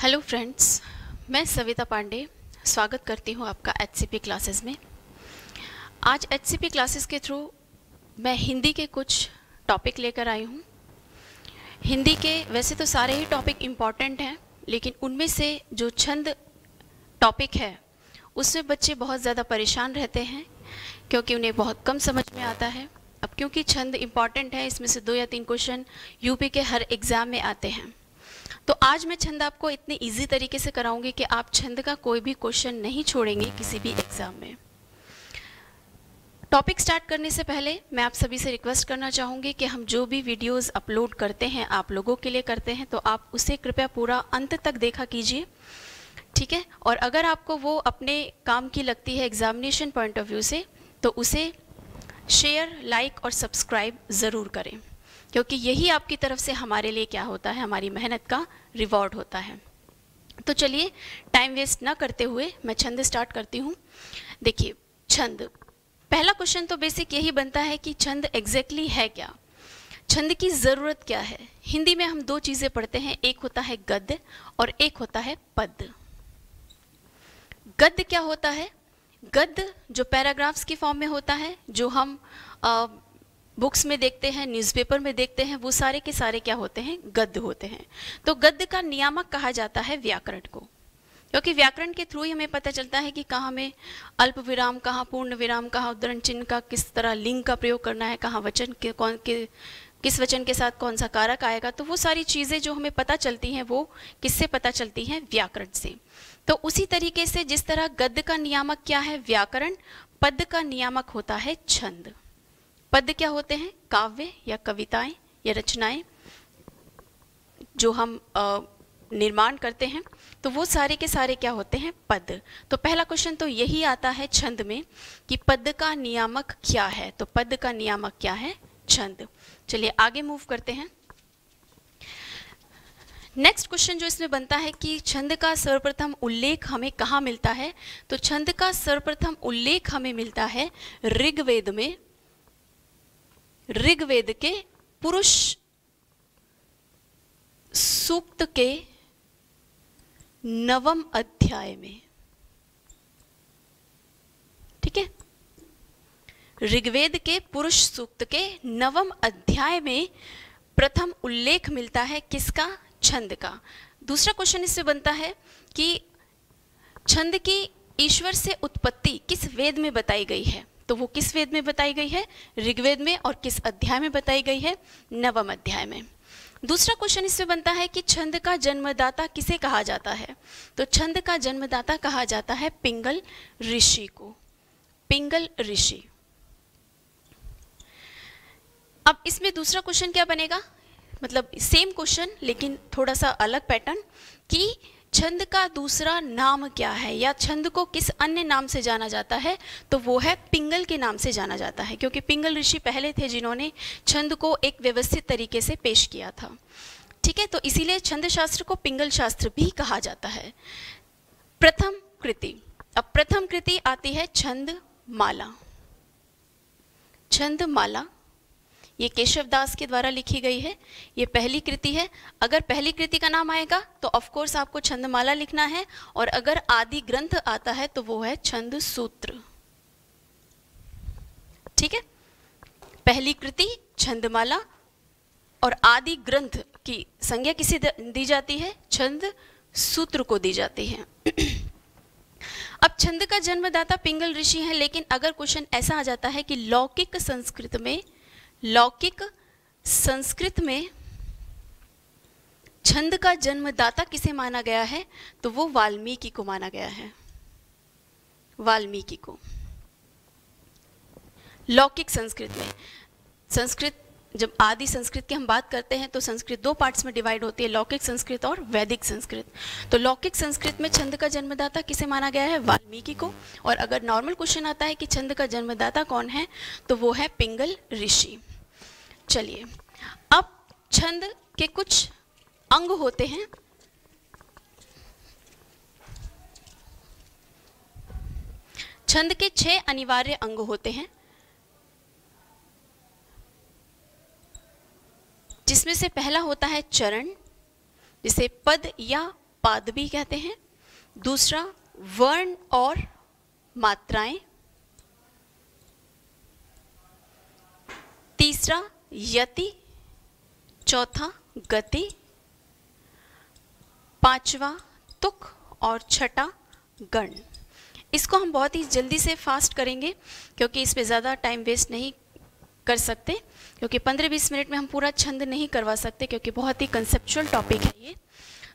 Hello friends मैं सविता पांडे स्वागत करती हूँ आपका एच क्लासेस में आज एच क्लासेस के थ्रू मैं हिंदी के कुछ टॉपिक लेकर आई हूँ हिंदी के वैसे तो सारे ही टॉपिक इम्पॉर्टेंट हैं लेकिन उनमें से जो छंद टॉपिक है उसमें बच्चे बहुत ज़्यादा परेशान रहते हैं क्योंकि उन्हें बहुत कम समझ में आता है अब क्योंकि छंद इम्पॉर्टेंट है इसमें से दो या तीन क्वेश्चन यूपी के हर एग्ज़ाम में आते हैं तो आज मैं छंद आपको इतने इजी तरीके से कराऊंगी कि आप छंद का कोई भी क्वेश्चन नहीं छोड़ेंगे किसी भी एग्ज़ाम में टॉपिक स्टार्ट करने से पहले मैं आप सभी से रिक्वेस्ट करना चाहूँगी कि हम जो भी वीडियोस अपलोड करते हैं आप लोगों के लिए करते हैं तो आप उसे कृपया पूरा अंत तक देखा कीजिए ठीक है और अगर आपको वो अपने काम की लगती है एग्जामिनेशन पॉइंट ऑफ व्यू से तो उसे शेयर लाइक और सब्सक्राइब ज़रूर करें क्योंकि यही आपकी तरफ से हमारे लिए क्या होता है हमारी मेहनत का रिवॉर्ड होता है तो चलिए टाइम वेस्ट ना करते हुए मैं छंद स्टार्ट करती हूँ देखिए छंद पहला क्वेश्चन तो बेसिक यही बनता है कि छंद एग्जैक्टली exactly है क्या छंद की ज़रूरत क्या है हिंदी में हम दो चीज़ें पढ़ते हैं एक होता है गद्य और एक होता है पद गद्य क्या होता है गद्य जो पैराग्राफ्स की फॉर्म में होता है जो हम बुक्स में देखते हैं न्यूज़पेपर में देखते हैं वो सारे के सारे क्या होते हैं गद्य होते हैं तो गद्य का नियामक कहा जाता है व्याकरण को क्योंकि व्याकरण के थ्रू ही हमें पता चलता है कि कहाँ में अल्प विराम कहाँ पूर्ण विराम कहाँ उद्धरण चिन्ह का किस तरह लिंग का प्रयोग करना है कहाँ वचन के कौन के किस वचन के साथ कौन सा कारक आएगा तो वो सारी चीज़ें जो हमें पता चलती हैं वो किससे पता चलती हैं व्याकरण से तो उसी तरीके से जिस तरह गद्य का नियामक क्या है व्याकरण पद का नियामक होता है छंद पद क्या होते हैं काव्य या कविताएं या रचनाएं जो हम निर्माण करते हैं तो वो सारे के सारे क्या होते हैं पद तो पहला क्वेश्चन तो यही आता है छंद में कि पद का नियामक क्या है तो पद का नियामक क्या है छंद चलिए आगे मूव करते हैं नेक्स्ट क्वेश्चन जो इसमें बनता है कि छंद का सर्वप्रथम उल्लेख हमें कहाँ मिलता है तो छंद का सर्वप्रथम उल्लेख हमें मिलता है ऋग्वेद में ऋग्वेद के पुरुष सूक्त के नवम अध्याय में ठीक है ऋग्वेद के पुरुष सूक्त के नवम अध्याय में प्रथम उल्लेख मिलता है किसका छंद का दूसरा क्वेश्चन इससे बनता है कि छंद की ईश्वर से उत्पत्ति किस वेद में बताई गई है तो वो किस वेद में बताई गई है ऋग्वेद में और किस अध्याय में बताई गई है नवम अध्याय में दूसरा क्वेश्चन इसमें बनता है कि छंद का जन्मदाता किसे कहा जाता है तो छंद का जन्मदाता कहा जाता है पिंगल ऋषि को पिंगल ऋषि अब इसमें दूसरा क्वेश्चन क्या बनेगा मतलब सेम क्वेश्चन लेकिन थोड़ा सा अलग पैटर्न कि छंद का दूसरा नाम क्या है या छंद को किस अन्य नाम से जाना जाता है तो वो है पिंगल के नाम से जाना जाता है क्योंकि पिंगल ऋषि पहले थे जिन्होंने छंद को एक व्यवस्थित तरीके से पेश किया था ठीक है तो इसीलिए छंद शास्त्र को पिंगल शास्त्र भी कहा जाता है प्रथम कृति अब प्रथम कृति आती है छंद माला छंद माला ये केशव दास के द्वारा लिखी गई है ये पहली कृति है अगर पहली कृति का नाम आएगा तो ऑफकोर्स आपको छंदमाला लिखना है और अगर आदि ग्रंथ आता है तो वो है छंद सूत्र ठीक है पहली कृति छंदमाला और आदि ग्रंथ की संज्ञा किसी दी जाती है छंद सूत्र को दी जाती है अब छंद का जन्मदाता पिंगल ऋषि हैं लेकिन अगर क्वेश्चन ऐसा आ जाता है कि लौकिक संस्कृत में लौकिक संस्कृत में छंद का जन्मदाता किसे माना गया है तो वो वाल्मीकि को माना गया है वाल्मीकि को लौकिक संस्कृत में संस्कृत जब आदि संस्कृत की हम बात करते हैं तो संस्कृत दो पार्ट्स में डिवाइड होती है लौकिक संस्कृत और वैदिक संस्कृत तो लौकिक संस्कृत में छंद का जन्मदाता किसे माना गया है वाल्मीकि को और अगर नॉर्मल क्वेश्चन आता है कि छंद का जन्मदाता कौन है तो वो है पिंगल ऋषि चलिए अब छंद के कुछ अंग होते हैं छंद के छह अनिवार्य अंग होते हैं जिसमें से पहला होता है चरण जिसे पद या पाद भी कहते हैं दूसरा वर्ण और मात्राएं तीसरा यति चौथा गति पांचवा तुक और छठा गण इसको हम बहुत ही जल्दी से फास्ट करेंगे क्योंकि इसमें ज़्यादा टाइम वेस्ट नहीं कर सकते क्योंकि 15-20 मिनट में हम पूरा छंद नहीं करवा सकते क्योंकि बहुत ही कंसेप्चुअल टॉपिक है ये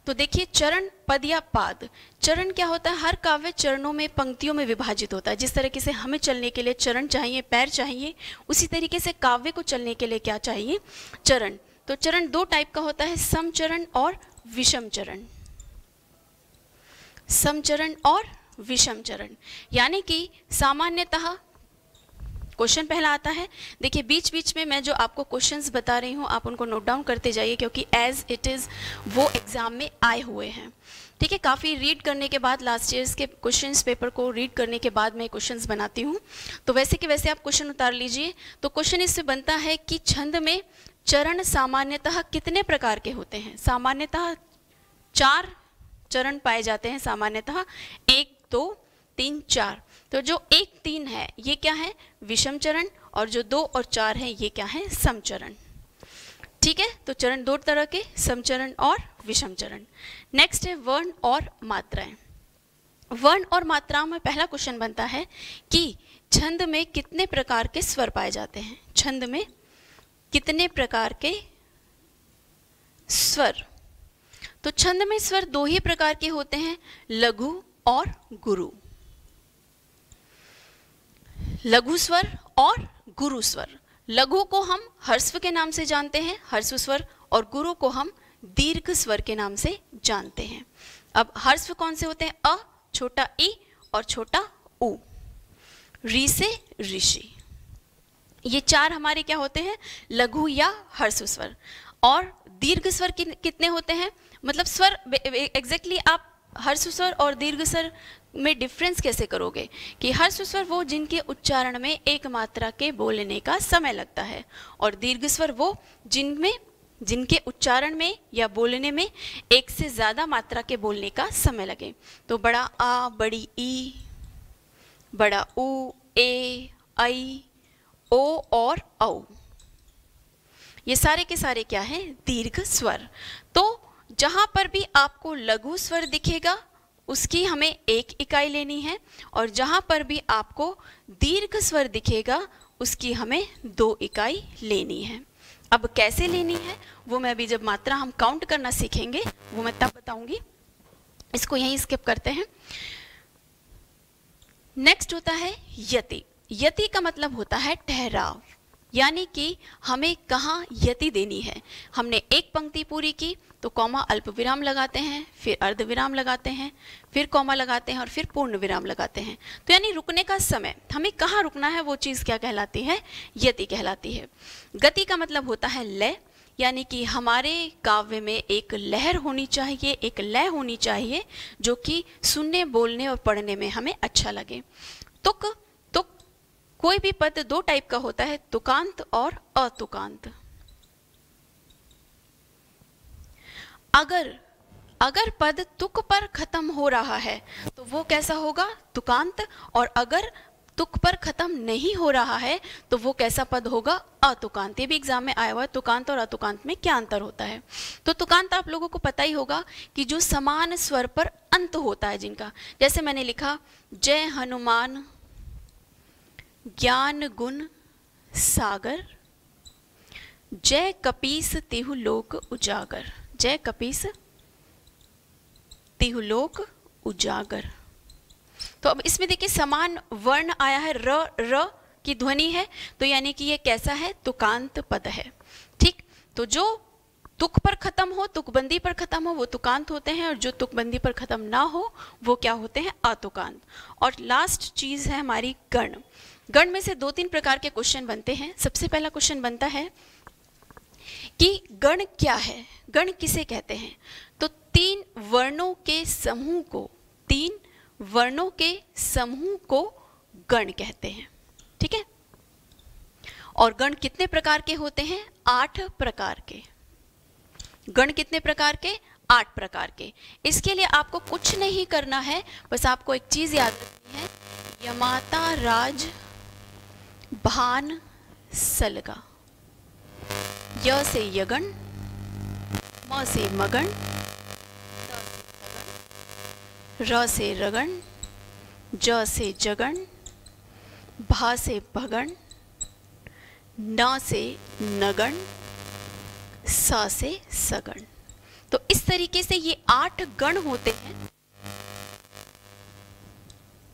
तो देखिए चरण पद या पाद चरण क्या होता है हर काव्य चरणों में पंक्तियों में विभाजित होता है जिस तरीके से हमें चलने के लिए चरण चाहिए पैर चाहिए उसी तरीके से काव्य को चलने के लिए क्या चाहिए चरण तो चरण दो टाइप का होता है समचरण और विषम चरण समचरण और विषम चरण यानी कि सामान्यतः क्वेश्चन पहला आता है देखिए बीच बीच में मैं जो आपको क्वेश्चंस बता रही हूँ आप उनको नोट डाउन करते जाइए क्योंकि एज इट इज़ वो एग्ज़ाम में आए हुए हैं ठीक है काफ़ी रीड करने के बाद लास्ट ईयर्स के क्वेश्चंस पेपर को रीड करने के बाद मैं क्वेश्चंस बनाती हूँ तो वैसे कि वैसे आप क्वेश्चन उतार लीजिए तो क्वेश्चन इससे बनता है कि छंद में चरण सामान्यतः कितने प्रकार के होते हैं सामान्यतः चार चरण पाए जाते हैं सामान्यतः एक दो तो, तीन चार तो जो एक तीन है ये क्या है विषम चरण और जो दो और चार है ये क्या है समचरण ठीक है तो चरण दो तरह के समचरण और विषम चरण नेक्स्ट है वर्ण और मात्राएं वर्ण और मात्राओं में पहला क्वेश्चन बनता है कि छंद में कितने प्रकार के स्वर पाए जाते हैं छंद में कितने प्रकार के स्वर तो छंद में स्वर दो ही प्रकार के होते हैं लघु और गुरु लघु स्वर और गुरु स्वर लघु को हम हर्स्व के नाम से जानते हैं हर्स्व स्वर और गुरु को हम दीर्घ स्वर के नाम से जानते हैं अब हर्स्व कौन से होते हैं अ छोटा ई और छोटा उ री से ऋषि ये चार हमारे क्या होते हैं लघु या हर्स्व स्वर और दीर्घ स्वर कितने होते हैं मतलब स्वर एग्जैक्टली exactly आप हर्स्व स्वर और दीर्घ स्वर में डिफरेंस कैसे करोगे कि हर्ष स्वर वो जिनके उच्चारण में एक मात्रा के बोलने का समय लगता है और दीर्घ स्वर वो जिनमें जिनके उच्चारण में या बोलने में एक से ज़्यादा मात्रा के बोलने का समय लगे तो बड़ा आ बड़ी ई बड़ा ऊ ए आई ओ और औ ये सारे के सारे क्या हैं दीर्घ स्वर तो जहां पर भी आपको लघु स्वर दिखेगा उसकी हमें एक इकाई लेनी है और जहां पर भी आपको दीर्घ स्वर दिखेगा उसकी हमें दो इकाई लेनी है अब कैसे लेनी है वो मैं अभी जब मात्रा हम काउंट करना सीखेंगे वो मैं तब बताऊंगी इसको यहीं स्किप करते हैं नेक्स्ट होता है यति यति का मतलब होता है ठहराव यानी कि हमें कहाँ यति देनी है हमने एक पंक्ति पूरी की तो कॉमा अल्प विराम लगाते हैं फिर अर्ध विराम लगाते हैं फिर कॉमा लगाते हैं और फिर पूर्ण विराम लगाते हैं तो यानी रुकने का समय हमें कहाँ रुकना है वो चीज़ क्या कहलाती है यति कहलाती है गति का मतलब होता है लय यानी कि हमारे काव्य में एक लहर होनी चाहिए एक लय होनी चाहिए जो कि सुनने बोलने और पढ़ने में हमें अच्छा लगे तुक तुक कोई भी पद दो टाइप का होता है तुकांत और अतुकांत अगर अगर पद तुक पर खत्म हो रहा है तो वो कैसा होगा तुकांत और अगर तुक पर खत्म नहीं हो रहा है तो वो कैसा पद होगा अतुकांत ये भी एग्जाम में आया हुआ है तुकांत और अतुकांत में क्या अंतर होता है तो तुकांत आप लोगों को पता ही होगा कि जो समान स्वर पर अंत होता है जिनका जैसे मैंने लिखा जय हनुमान ज्ञान गुण सागर जय कपीस तिहु लोक उजागर जय कपीस तिहुलोक उजागर तो अब इसमें देखिए समान वर्ण आया है र र की ध्वनि है तो यानी कि ये कैसा है तुकांत पद है ठीक तो जो तुक पर खत्म हो तुकबंदी पर खत्म हो वो तुकांत होते हैं और जो तुकबंदी पर खत्म ना हो वो क्या होते हैं अतुकांत और लास्ट चीज है हमारी गण गण में से दो तीन प्रकार के क्वेश्चन बनते हैं सबसे पहला क्वेश्चन बनता है कि गण क्या है गण किसे कहते हैं तो तीन वर्णों के समूह को तीन वर्णों के समूह को गण कहते हैं ठीक है और गण कितने प्रकार के होते हैं आठ प्रकार के गण कितने प्रकार के आठ प्रकार के इसके लिए आपको कुछ नहीं करना है बस आपको एक चीज याद रखनी है यमाता राज भान सलगा य से यगन म से मगन र से रगन ज से जगन भा से भगन न से नगन स से सगन तो इस तरीके से ये आठ गण होते हैं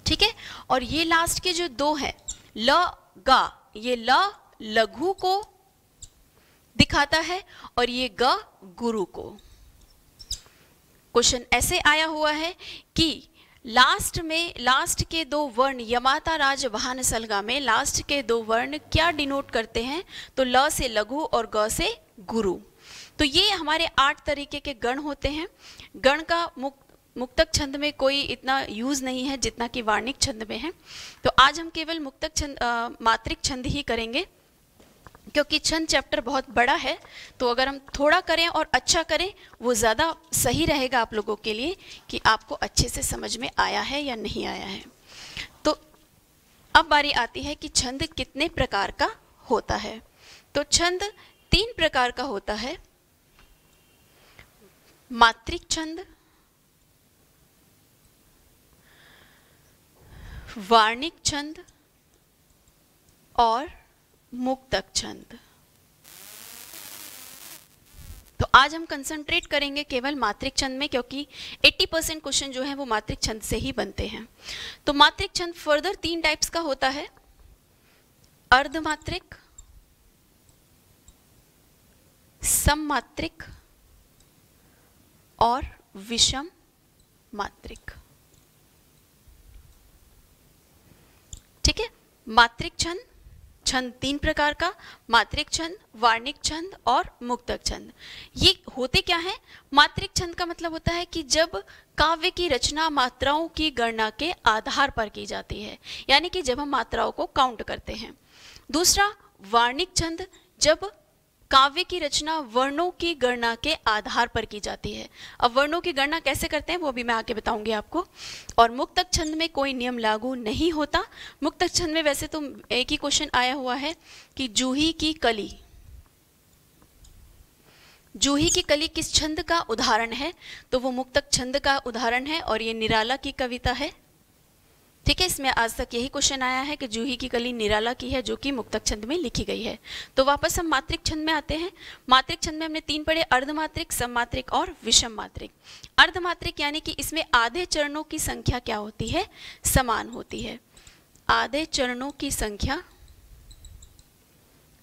ठीक है और ये लास्ट के जो दो हैं ल गा ये ल लघु को दिखाता है और ये ग गुरु को क्वेश्चन ऐसे आया हुआ है कि लास्ट में लास्ट के दो वर्ण यमाता राज वाहन सलगा में लास्ट के दो वर्ण क्या डिनोट करते हैं तो ल से लघु और ग से गुरु तो ये हमारे आठ तरीके के गण होते हैं गण का मुक्त मुक्तक छंद में कोई इतना यूज नहीं है जितना कि वार्णिक छंद में है तो आज हम केवल मुक्तक छंद मात्रिक छंद ही करेंगे क्योंकि छंद चैप्टर बहुत बड़ा है तो अगर हम थोड़ा करें और अच्छा करें वो ज़्यादा सही रहेगा आप लोगों के लिए कि आपको अच्छे से समझ में आया है या नहीं आया है तो अब बारी आती है कि छंद कितने प्रकार का होता है तो छंद तीन प्रकार का होता है मात्रिक छंद वार्णिक छंद और मुक्तक छंद तो आज हम कंसंट्रेट करेंगे केवल मात्रिक छंद में क्योंकि 80 परसेंट क्वेश्चन जो है वो मात्रिक छंद से ही बनते हैं तो मात्रिक छंद फर्दर तीन टाइप्स का होता है अर्धमात्रिक सममात्रिक और विषम मात्रिक ठीक है मात्रिक छंद छंद तीन प्रकार का मात्रिक छंद वार्णिक छंद और मुक्तक छंद ये होते क्या हैं मात्रिक छंद का मतलब होता है कि जब काव्य की रचना मात्राओं की गणना के आधार पर की जाती है यानी कि जब हम मात्राओं को काउंट करते हैं दूसरा वार्णिक छंद जब काव्य की रचना वर्णों की गणना के आधार पर की जाती है अब वर्णों की गणना कैसे करते हैं वो भी मैं आगे बताऊंगी आपको और मुक्तक छंद में कोई नियम लागू नहीं होता मुक्तक छंद में वैसे तो एक ही क्वेश्चन आया हुआ है कि जूही की कली जूही की कली किस छंद का उदाहरण है तो वो मुक्तक छंद का उदाहरण है और ये निराला की कविता है ठीक है इसमें आज तक यही क्वेश्चन आया है कि जूही की कली निराला की है जो कि मुक्तक छंद में लिखी गई है तो वापस हम मात्रिक छंद में आते हैं मात्रिक छंद में हमने तीन पढ़े अर्धमात्रिक सममात्रिक और विषम मात्रिक अर्धमात्रिक यानी कि इसमें आधे चरणों की संख्या क्या होती है समान होती है आधे चरणों की संख्या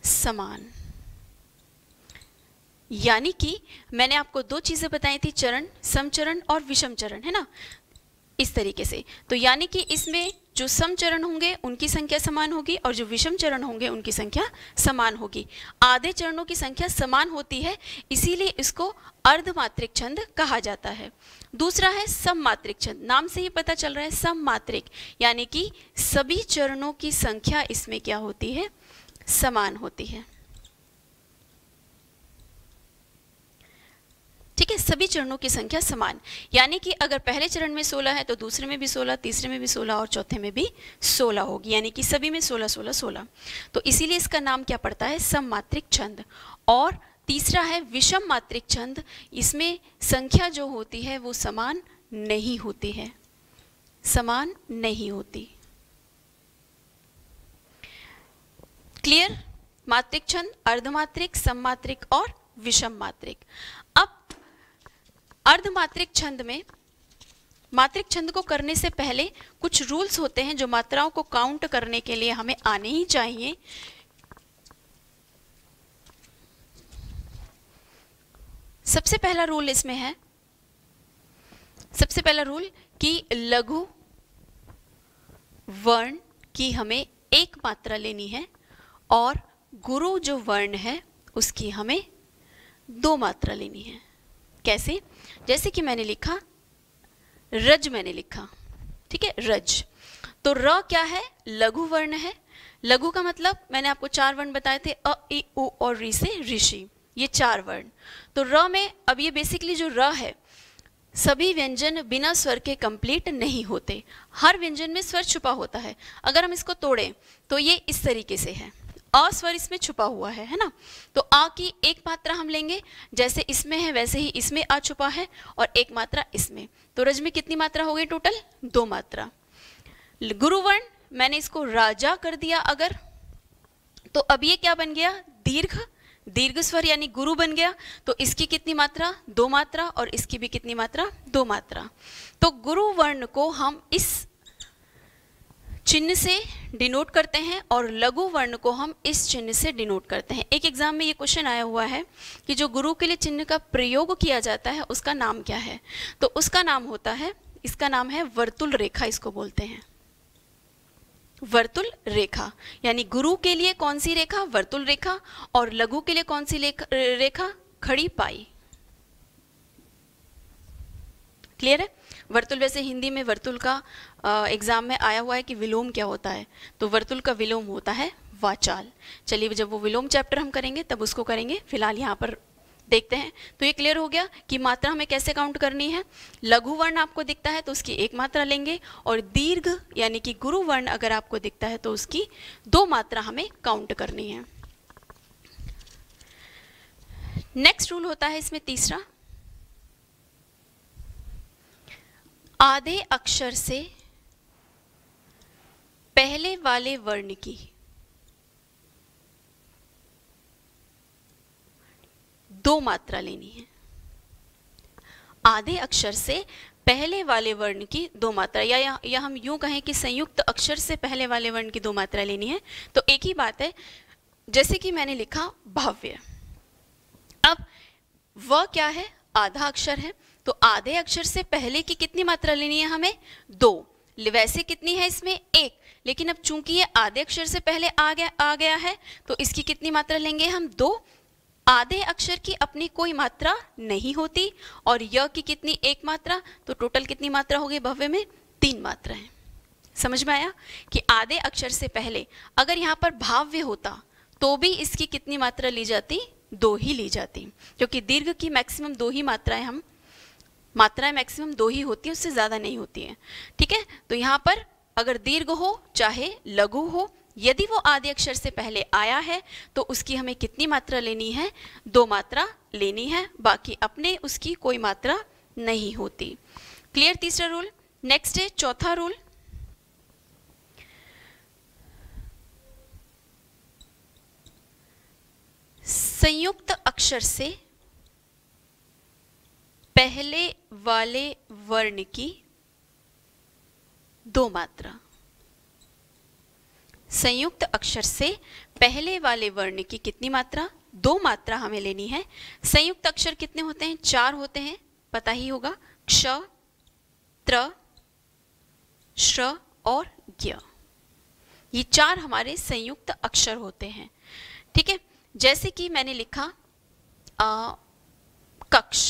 समान यानी कि मैंने आपको दो चीज़ें बताई थी चरण समचरण और विषम चरण है ना इस तरीके से तो यानी कि इसमें जो सम चरण होंगे उनकी संख्या समान होगी और जो विषम चरण होंगे उनकी संख्या समान होगी आधे चरणों की संख्या समान होती है इसीलिए इसको अर्धमात्रिक छंद कहा जाता है दूसरा है सममात्रिक छंद नाम से ही पता चल रहा है सममात्रिक यानी कि सभी चरणों की संख्या इसमें क्या होती है समान होती है में सभी चरणों की संख्या समान यानी कि अगर पहले चरण में 16 है तो दूसरे में भी 16, तीसरे में भी 16 और चौथे में भी 16 होगी यानी कि सभी में 16, 16, 16। तो इसीलिए इसका नाम क्या पड़ता है सममात्रिक छंद और तीसरा है विषम मात्रिक छंद इसमें संख्या जो होती है वो समान नहीं होती है समान नहीं होती क्लियर मात्रिक छंद अर्धमात्रिक सममात्रिक और विषम मात्रिक अर्धमात्रिक छंद में मात्रिक छंद को करने से पहले कुछ रूल्स होते हैं जो मात्राओं को काउंट करने के लिए हमें आने ही चाहिए सबसे पहला रूल इसमें है सबसे पहला रूल कि लघु वर्ण की हमें एक मात्रा लेनी है और गुरु जो वर्ण है उसकी हमें दो मात्रा लेनी है कैसे जैसे कि मैंने लिखा रज मैंने लिखा ठीक है रज तो र क्या है लघु वर्ण है लघु का मतलब मैंने आपको चार वर्ण बताए थे अ ए ओ और री से ऋषि ये चार वर्ण तो र में अब ये बेसिकली जो र है सभी व्यंजन बिना स्वर के कंप्लीट नहीं होते हर व्यंजन में स्वर छुपा होता है अगर हम इसको तोड़ें तो ये इस तरीके से है अस्वर इसमें छुपा हुआ है है ना तो आ की एक मात्रा हम लेंगे जैसे इसमें है वैसे ही इसमें आ छुपा है और एक मात्रा इसमें तो रज में कितनी मात्रा हो गई टोटल दो मात्रा गुरुवर्ण मैंने इसको राजा कर दिया अगर तो अब ये क्या बन गया दीर्घ दीर्घ स्वर यानी गुरु बन गया तो इसकी कितनी मात्रा दो मात्रा और इसकी भी कितनी मात्रा दो मात्रा तो गुरु वर्ण को हम इस चिन्ह से डिनोट करते हैं और लघु वर्ण को हम इस चिन्ह से डिनोट करते हैं एक एग्जाम में ये क्वेश्चन आया हुआ है कि जो गुरु के लिए चिन्ह का प्रयोग किया जाता है उसका नाम क्या है तो उसका नाम होता है इसका नाम है वर्तुल रेखा इसको बोलते हैं वर्तुल रेखा यानी गुरु के लिए कौन सी रेखा वर्तुल रेखा और लघु के लिए कौन सी रेखा खड़ी पाई क्लियर है वर्तुल वैसे हिंदी में वर्तुल का एग्ज़ाम में आया हुआ है कि विलोम क्या होता है तो वर्तुल का विलोम होता है वाचाल चलिए जब वो विलोम चैप्टर हम करेंगे तब उसको करेंगे फिलहाल यहाँ पर देखते हैं तो ये क्लियर हो गया कि मात्रा हमें कैसे काउंट करनी है लघु वर्ण आपको दिखता है तो उसकी एक मात्रा लेंगे और दीर्घ यानी कि गुरु वर्ण अगर आपको दिखता है तो उसकी दो मात्रा हमें काउंट करनी है नेक्स्ट रूल होता है इसमें तीसरा आधे अक्षर से पहले वाले वर्ण की दो मात्रा लेनी है आधे अक्षर से पहले वाले वर्ण की दो मात्रा या, या, हम यूं कहें कि संयुक्त अक्षर से पहले वाले वर्ण की दो मात्रा लेनी है तो एक ही बात है जैसे कि मैंने लिखा भव्य अब व क्या है आधा अक्षर है तो आधे अक्षर से पहले की कितनी मात्रा लेनी है हमें दो वैसे कितनी है इसमें एक लेकिन अब चूंकि ये आधे अक्षर से पहले आ गया आ गया है तो इसकी कितनी मात्रा लेंगे हम दो आधे अक्षर की अपनी कोई मात्रा नहीं होती और य की कितनी एक मात्रा तो टोटल कितनी मात्रा होगी भव्य में तीन मात्रा है समझ में आया कि आधे अक्षर से पहले अगर यहाँ पर भाव्य होता तो भी इसकी कितनी मात्रा ली जाती दो ही ली जाती क्योंकि दीर्घ की मैक्सिमम दो ही मात्राएं हम मात्राएं मैक्सिमम दो ही होती है उससे ज़्यादा नहीं होती है ठीक है तो यहाँ पर अगर दीर्घ हो चाहे लघु हो यदि वो आदि अक्षर से पहले आया है तो उसकी हमें कितनी मात्रा लेनी है दो मात्रा लेनी है बाकी अपने उसकी कोई मात्रा नहीं होती क्लियर तीसरा रूल नेक्स्ट है चौथा रूल संयुक्त अक्षर से पहले वाले वर्ण की दो मात्रा संयुक्त अक्षर से पहले वाले वर्ण की कितनी मात्रा दो मात्रा हमें लेनी है संयुक्त अक्षर कितने होते हैं चार होते हैं पता ही होगा क्ष त्र श्र और ज्ञ ये चार हमारे संयुक्त अक्षर होते हैं ठीक है जैसे कि मैंने लिखा आ, कक्ष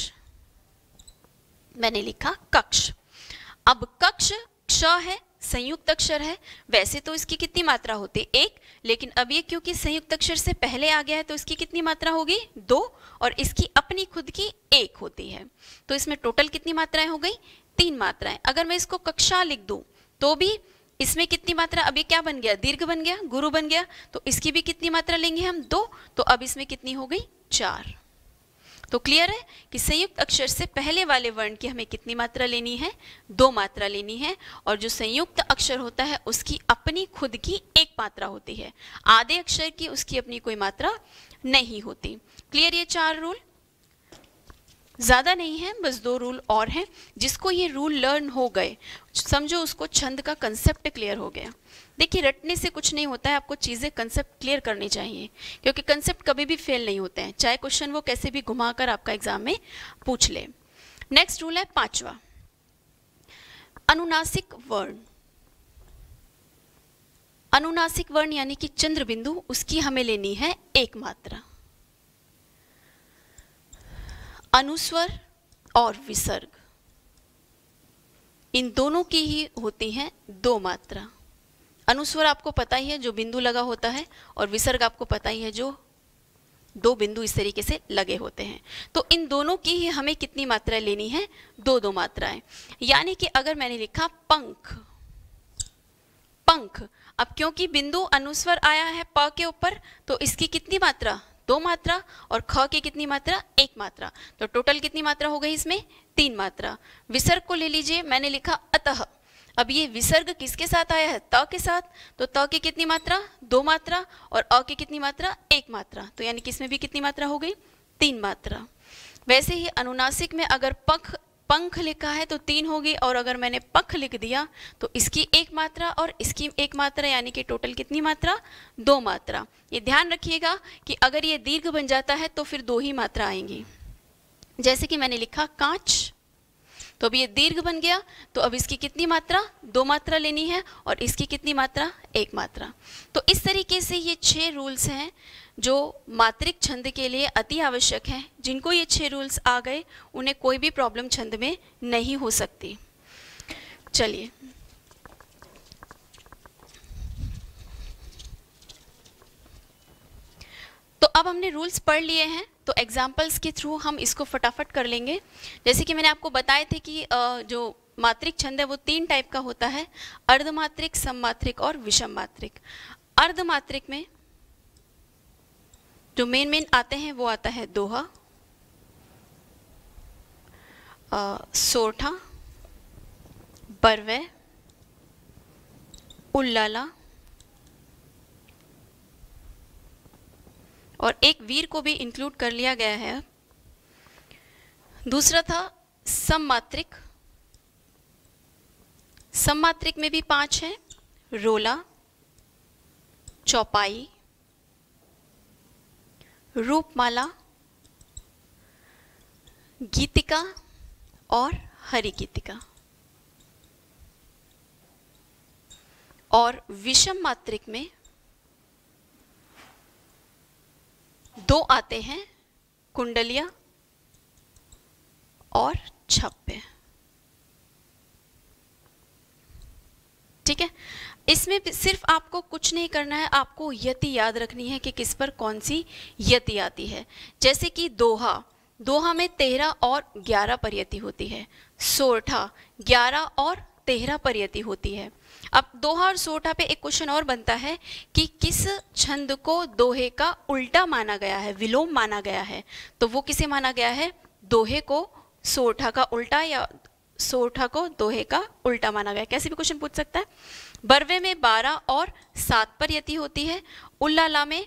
मैंने लिखा कक्ष अब कक्ष क्ष है संयुक्त अक्षर है वैसे तो इसकी कितनी मात्रा होती एक लेकिन अब ये क्योंकि संयुक्त अक्षर से पहले आ गया है तो इसकी कितनी मात्रा होगी दो और इसकी अपनी खुद की एक होती है तो इसमें टोटल कितनी मात्राएं हो गई तीन मात्राएं अगर मैं इसको कक्षा लिख दू तो भी इसमें कितनी मात्रा अभी क्या बन गया दीर्घ बन गया गुरु बन गया तो इसकी भी कितनी मात्रा लेंगे हम दो तो अब इसमें कितनी हो गई चार तो क्लियर है कि संयुक्त अक्षर से पहले वाले वर्ण की हमें कितनी मात्रा लेनी है दो मात्रा लेनी है और जो संयुक्त अक्षर होता है उसकी अपनी खुद की एक मात्रा होती है आधे अक्षर की उसकी अपनी कोई मात्रा नहीं होती क्लियर ये चार रूल ज़्यादा नहीं है बस दो रूल और हैं जिसको ये रूल लर्न हो गए समझो उसको छंद का कंसेप्ट क्लियर हो गया देखिए रटने से कुछ नहीं होता है आपको चीज़ें कंसेप्ट क्लियर करनी चाहिए क्योंकि कंसेप्ट कभी भी फेल नहीं होते हैं चाहे क्वेश्चन वो कैसे भी घुमा कर आपका एग्जाम में पूछ ले नेक्स्ट रूल है पाँचवा अनुनासिक वर्ण अनुनासिक वर्ण यानी कि चंद्र बिंदु उसकी हमें लेनी है एक मात्रा अनुस्वर और विसर्ग इन दोनों की ही होती हैं दो मात्रा अनुस्वर आपको पता ही है जो बिंदु लगा होता है और विसर्ग आपको पता ही है जो दो बिंदु इस तरीके से लगे होते हैं तो इन दोनों की ही हमें कितनी मात्रा लेनी है दो दो मात्राएं यानी कि अगर मैंने लिखा पंख पंख अब क्योंकि बिंदु अनुस्वर आया है प के ऊपर तो इसकी कितनी मात्रा दो मात्रा और ख की कितनी मात्रा एक मात्रा तो टोटल कितनी मात्रा हो गई इसमें तीन मात्रा विसर्ग को ले लीजिए मैंने लिखा अतः अब ये विसर्ग किसके साथ आया है त के साथ तो त की कितनी मात्रा दो मात्रा और अ की कितनी मात्रा एक मात्रा तो यानी कि इसमें भी कितनी मात्रा हो गई तीन मात्रा वैसे ही अनुनासिक में अगर पख पंख लिखा है तो तीन होगी और अगर मैंने पख लिख दिया तो इसकी एक मात्रा और इसकी एक मात्रा यानी कि टोटल कितनी मात्रा दो मात्रा ये ध्यान रखिएगा कि अगर ये दीर्घ बन जाता है तो फिर दो ही मात्रा आएंगी जैसे कि मैंने लिखा कांच तो अब ये दीर्घ बन गया तो अब इसकी कितनी मात्रा दो मात्रा लेनी है और इसकी कितनी मात्रा एक मात्रा तो इस तरीके से ये छः रूल्स हैं जो मात्रिक छंद के लिए अति आवश्यक हैं जिनको ये छः रूल्स आ गए उन्हें कोई भी प्रॉब्लम छंद में नहीं हो सकती चलिए तो अब हमने रूल्स पढ़ लिए हैं तो एग्जाम्पल्स के थ्रू हम इसको फटाफट कर लेंगे जैसे कि मैंने आपको बताए थे कि जो मात्रिक छंद है वो तीन टाइप का होता है अर्धमात्रिक सममात्रिक और विषम मात्रिक अर्धमात्रिक में जो मेन मेन आते हैं वो आता है दोहा सोठा बरवे उल्लाला और एक वीर को भी इंक्लूड कर लिया गया है दूसरा था सममात्रिक सममात्रिक में भी पांच हैं रोला चौपाई रूपमाला गीतिका और हरि गीतिका और विषम मात्रिक में दो आते हैं कुंडलिया और छप्पे ठीक है इसमें सिर्फ आपको कुछ नहीं करना है आपको यति याद रखनी है कि किस पर कौन सी यति आती है जैसे कि दोहा दोहा में तेरह और ग्यारह पर्यति होती है सोरठा ग्यारह और तेरह पर्यति होती है अब दोहा और सोठा पे एक क्वेश्चन और बनता है कि किस छंद को दोहे का उल्टा माना गया है विलोम माना गया है तो वो किसे माना गया है दोहे को सोठा का उल्टा या सोठा को दोहे का उल्टा माना गया कैसे भी क्वेश्चन पूछ सकता है बरवे में बारह और सात पर यति होती है उल्लाला में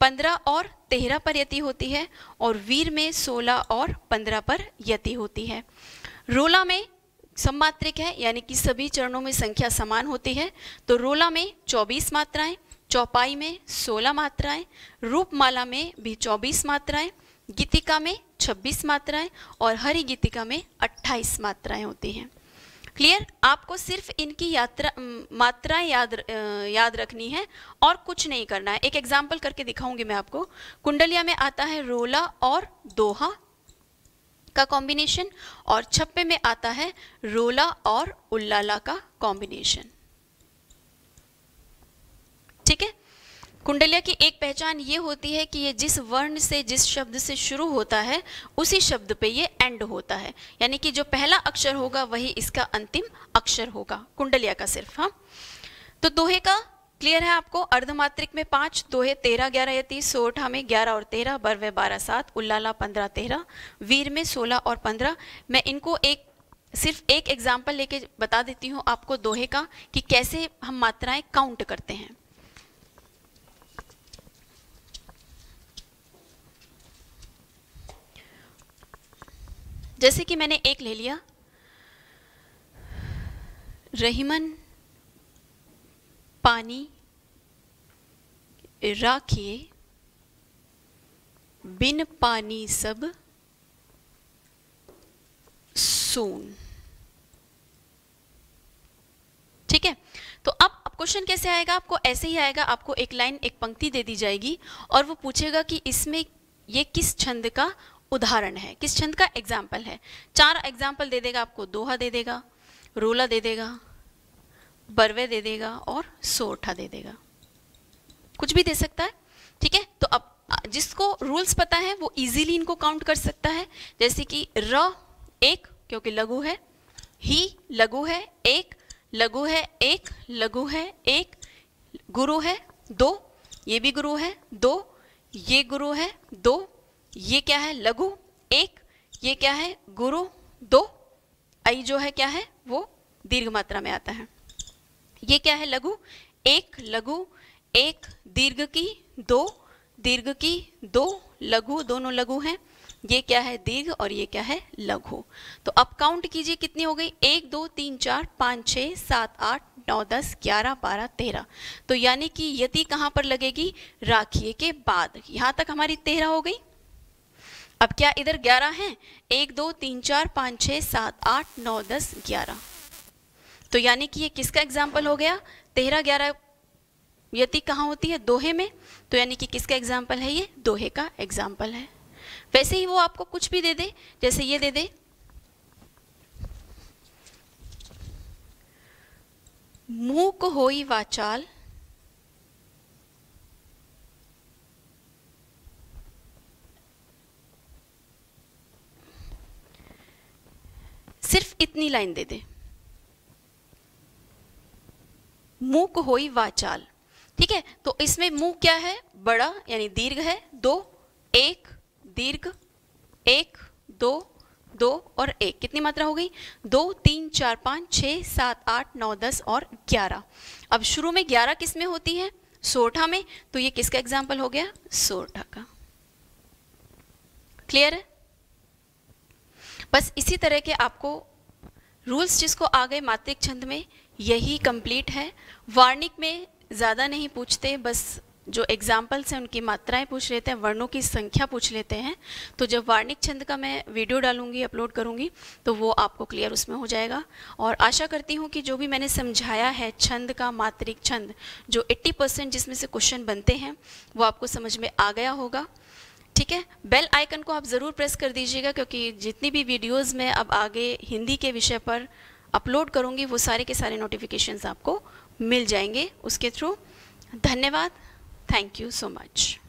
पंद्रह और तेरह पर यति होती है और वीर में सोलह और पंद्रह पर यति होती है रोला में सममात्रिक है यानी कि सभी चरणों में संख्या समान होती है तो रोला में 24 मात्राएं चौपाई में 16 मात्राएं रूपमाला में भी 24 मात्राएं गीतिका में 26 मात्राएं और हरि गीतिका में 28 मात्राएं होती हैं क्लियर आपको सिर्फ इनकी यात्रा मात्राएं याद याद रखनी है और कुछ नहीं करना है एक एग्जाम्पल करके दिखाऊंगी मैं आपको कुंडलिया में आता है रोला और दोहा का कॉम्बिनेशन और छप्पे में आता है रोला और उल्लाला का कॉम्बिनेशन कुंडलिया की एक पहचान ये होती है कि ये जिस वर्ण से जिस शब्द से शुरू होता है उसी शब्द पे ये एंड होता है यानी कि जो पहला अक्षर होगा वही इसका अंतिम अक्षर होगा कुंडलिया का सिर्फ हाँ तो दोहे का क्लियर है आपको अर्धमात्रिक में पांच दोहे तेरह ग्यारह या तीस सोठा में ग्यारह और तेरह बरवे बारह सात उल्लाला पंद्रह तेरह वीर में सोलह और पंद्रह मैं इनको एक सिर्फ एक एग्जाम्पल लेके बता देती हूँ आपको दोहे का कि कैसे हम मात्राएं काउंट करते हैं जैसे कि मैंने एक ले लिया रहीमन पानी राखिए बिन पानी सब सून ठीक है तो अब क्वेश्चन कैसे आएगा आपको ऐसे ही आएगा आपको एक लाइन एक पंक्ति दे दी जाएगी और वो पूछेगा कि इसमें ये किस छंद का उदाहरण है किस छंद का एग्जाम्पल है चार एग्जाम्पल दे देगा आपको दोहा दे देगा रोला दे देगा बरवे दे देगा और सोठा दे देगा कुछ भी दे सकता है ठीक है तो अब जिसको रूल्स पता है वो इजीली इनको काउंट कर सकता है जैसे कि र एक क्योंकि लघु है ही लघु है एक लघु है एक लघु है एक गुरु है दो ये भी गुरु है दो ये गुरु है दो ये क्या है लघु एक ये क्या है गुरु दो आई जो है क्या है वो दीर्घ मात्रा में आता है ये क्या है लघु एक लघु एक दीर्घ की दो दीर्घ की दो लघु दोनों लघु हैं ये क्या है दीर्घ और ये क्या है लघु तो अब काउंट कीजिए कितनी हो गई एक दो तीन चार पाँच छः सात आठ नौ दस ग्यारह बारह तेरह तो यानी कि यति कहाँ पर लगेगी राखिए के बाद यहाँ तक हमारी तेरह हो गई अब क्या इधर ग्यारह हैं एक दो तीन चार पाँच छः सात आठ नौ दस ग्यारह तो यानी कि ये किसका एग्जाम्पल हो गया तेरह ग्यारह यति कहाँ होती है दोहे में तो यानी कि किसका एग्जाम्पल है ये दोहे का एग्जाम्पल है वैसे ही वो आपको कुछ भी दे दे जैसे ये दे दे मुंह को होई वाचाल सिर्फ इतनी लाइन दे दे मुक होई वाचाल ठीक है तो इसमें मुंह क्या है बड़ा यानी दीर्घ है दो एक दीर्घ एक दो दो और एक कितनी मात्रा हो गई दो तीन चार पाँच छ सात आठ नौ दस और ग्यारह अब शुरू में ग्यारह किस में होती है सोठा में तो ये किसका एग्जाम्पल हो गया सोठा का क्लियर है बस इसी तरह के आपको रूल्स जिसको आ गए मात्रिक छंद में यही कंप्लीट है वार्णिक में ज़्यादा नहीं पूछते बस जो एग्जाम्पल्स हैं उनकी मात्राएं पूछ लेते हैं वर्णों की संख्या पूछ लेते हैं तो जब वार्णिक छंद का मैं वीडियो डालूंगी अपलोड करूंगी तो वो आपको क्लियर उसमें हो जाएगा और आशा करती हूँ कि जो भी मैंने समझाया है छंद का मात्रिक छंद जो 80 परसेंट जिसमें से क्वेश्चन बनते हैं वो आपको समझ में आ गया होगा ठीक है बेल आइकन को आप ज़रूर प्रेस कर दीजिएगा क्योंकि जितनी भी वीडियोस मैं अब आगे हिंदी के विषय पर अपलोड करूँगी वो सारे के सारे नोटिफिकेशंस आपको मिल जाएंगे उसके थ्रू धन्यवाद थैंक यू सो मच